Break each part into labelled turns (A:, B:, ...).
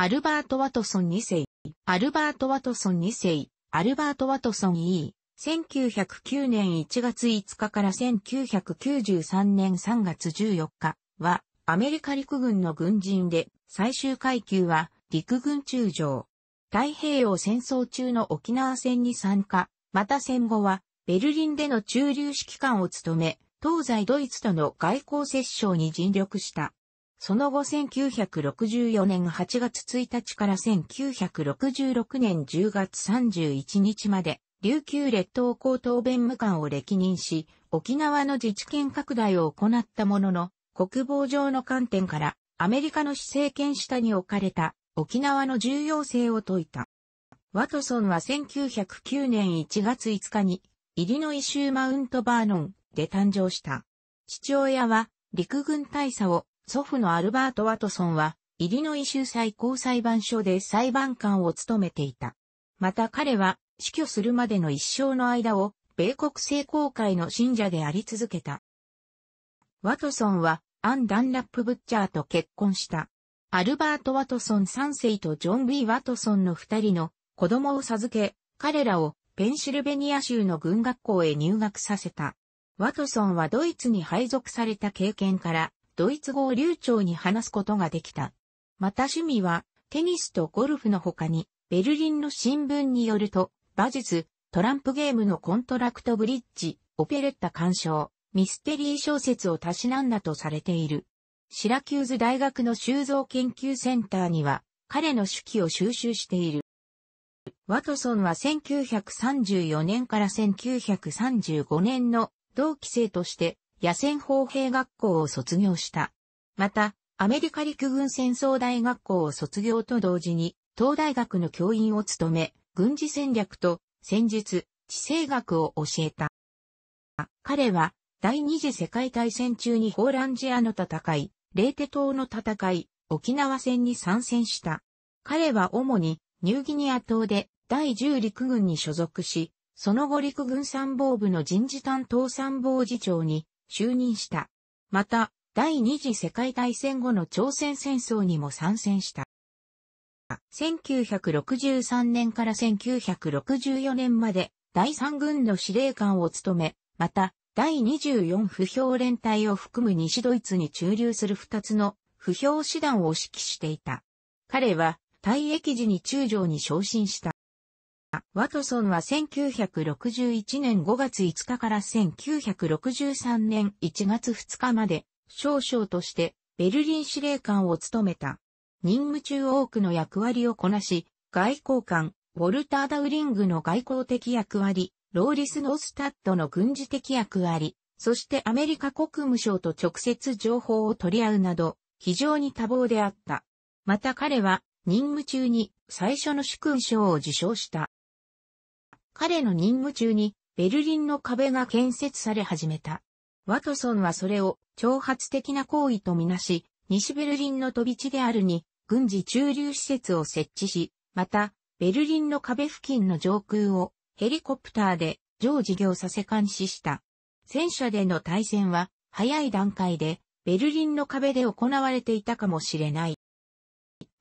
A: アルバート・ワトソン2世、アルバート・ワトソン2世、アルバート・ワトソン E、1909年1月5日から1993年3月14日は、アメリカ陸軍の軍人で、最終階級は、陸軍中将。太平洋戦争中の沖縄戦に参加、また戦後は、ベルリンでの駐留指揮官を務め、東西ドイツとの外交折衝に尽力した。その後1964年8月1日から1966年10月31日まで、琉球列島高等弁務官を歴任し、沖縄の自治権拡大を行ったものの、国防上の観点から、アメリカの施政権下に置かれた沖縄の重要性を説いた。ワトソンは1909年1月5日に、イリノイ州マウントバーノンで誕生した。父親は陸軍大佐を祖父のアルバート・ワトソンは、イリノイ州最高裁判所で裁判官を務めていた。また彼は、死去するまでの一生の間を、米国聖公会の信者であり続けた。ワトソンは、アン・ダンラップ・ブッチャーと結婚した。アルバート・ワトソン3世とジョン・ B・ ワトソンの2人の子供を授け、彼らをペンシルベニア州の軍学校へ入学させた。ワトソンはドイツに配属された経験から、ドイツ語を流暢に話すことができた。また趣味は、テニスとゴルフの他に、ベルリンの新聞によると、馬術、トランプゲームのコントラクトブリッジ、オペレッタ鑑賞、ミステリー小説をたしなんだとされている。シラキューズ大学の修造研究センターには、彼の手記を収集している。ワトソンは1934年から1935年の同期生として野戦砲兵学校を卒業した。また、アメリカ陸軍戦争大学校を卒業と同時に、東大学の教員を務め、軍事戦略と戦術、地政学を教えた。彼は、第二次世界大戦中にホーランジアの戦い、レーテ島の戦い、沖縄戦に参戦した。彼は主にニューギニア島で第10陸軍に所属し、その後陸軍参謀部の人事担当参謀次長に就任した。また、第二次世界大戦後の朝鮮戦争にも参戦した。1963年から1964年まで第三軍の司令官を務め、また第24不評連隊を含む西ドイツに駐留する二つの不評師団を指揮していた。彼は退役時に中将に昇進した。ワトソンは1961年5月5日から1963年1月2日まで、少将としてベルリン司令官を務めた。任務中多くの役割をこなし、外交官、ウォルター・ダウリングの外交的役割、ローリス・ノースタッドの軍事的役割、そしてアメリカ国務省と直接情報を取り合うなど、非常に多忙であった。また彼は任務中に最初の主勲賞を受賞した。彼の任務中にベルリンの壁が建設され始めた。ワトソンはそれを挑発的な行為とみなし、西ベルリンの飛び地であるに軍事駐留施設を設置し、また、ベルリンの壁付近の上空をヘリコプターで常事業させ監視した。戦車での対戦は早い段階でベルリンの壁で行われていたかもしれない。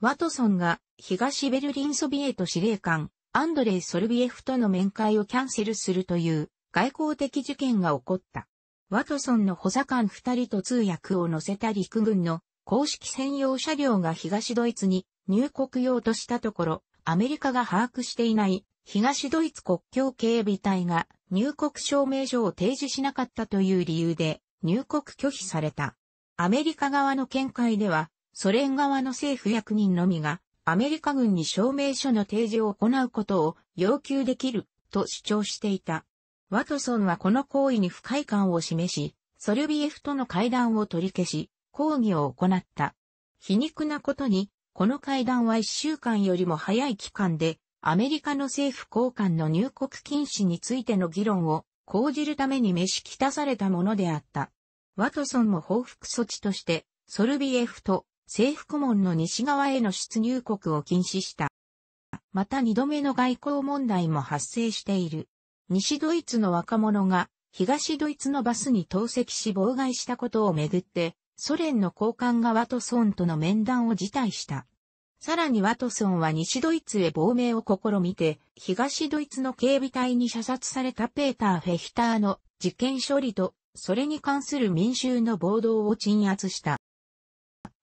A: ワトソンが東ベルリンソビエト司令官アンドレイ・ソルビエフとの面会をキャンセルするという外交的事件が起こった。ワトソンの補佐官二人と通訳を乗せた陸軍の公式専用車両が東ドイツに入国用としたところ、アメリカが把握していない東ドイツ国境警備隊が入国証明書を提示しなかったという理由で入国拒否された。アメリカ側の見解では、ソ連側の政府役人のみがアメリカ軍に証明書の提示を行うことを要求できると主張していた。ワトソンはこの行為に不快感を示し、ソルビエフとの会談を取り消し、抗議を行った。皮肉なことに、この会談は一週間よりも早い期間で、アメリカの政府高官の入国禁止についての議論を講じるために召しきたされたものであった。ワトソンも報復措置として、ソルビエフと政府顧問の西側への出入国を禁止した。また二度目の外交問題も発生している。西ドイツの若者が東ドイツのバスに投石し妨害したことをめぐって、ソ連の高官がワトソンとの面談を辞退した。さらにワトソンは西ドイツへ亡命を試みて、東ドイツの警備隊に射殺されたペーター・フェヒターの事件処理と、それに関する民衆の暴動を鎮圧した。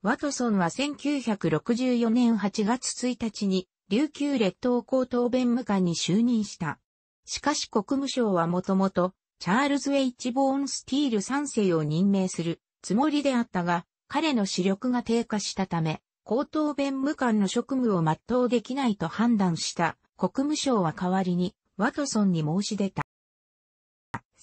A: ワトソンは1964年8月1日に琉球列島高等弁務官に就任した。しかし国務省はもともとチャールズ・エイチ・ボーン・スティール3世を任命するつもりであったが、彼の視力が低下したため、高等弁務官の職務を全うできないと判断した国務省は代わりにワトソンに申し出た。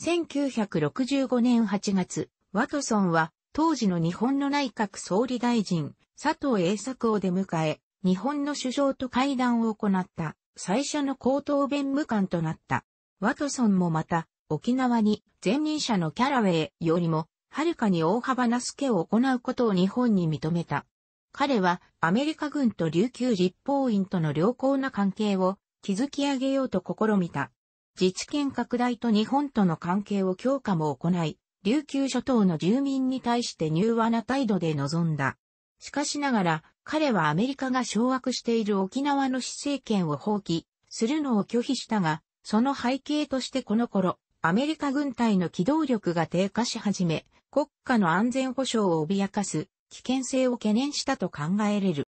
A: 1965年8月、ワトソンは当時の日本の内閣総理大臣、佐藤栄作を出迎え、日本の首相と会談を行った、最初の高等弁務官となった。ワトソンもまた、沖縄に前任者のキャラウェイよりも、はるかに大幅な助けを行うことを日本に認めた。彼はアメリカ軍と琉球立法院との良好な関係を築き上げようと試みた。自治権拡大と日本との関係を強化も行い、琉球諸島の住民に対して柔和な態度で臨んだ。しかしながら、彼はアメリカが掌握している沖縄の施政権を放棄するのを拒否したが、その背景としてこの頃、アメリカ軍隊の機動力が低下し始め、国家の安全保障を脅かす危険性を懸念したと考えれる。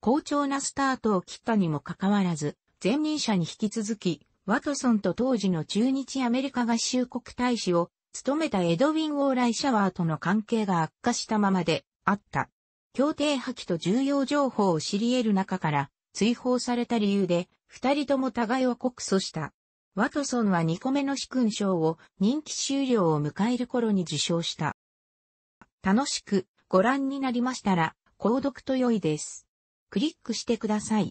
A: 好調なスタートを切ったにもかかわらず、前任者に引き続き、ワトソンと当時の中日アメリカ合衆国大使を勤めたエドウィン・オーライ・シャワーとの関係が悪化したままであった。協定破棄と重要情報を知り得る中から追放された理由で、二人とも互いを告訴した。ワトソンは2個目の主勲賞を任期終了を迎える頃に受賞した。楽しくご覧になりましたら、購読と良いです。クリックしてください。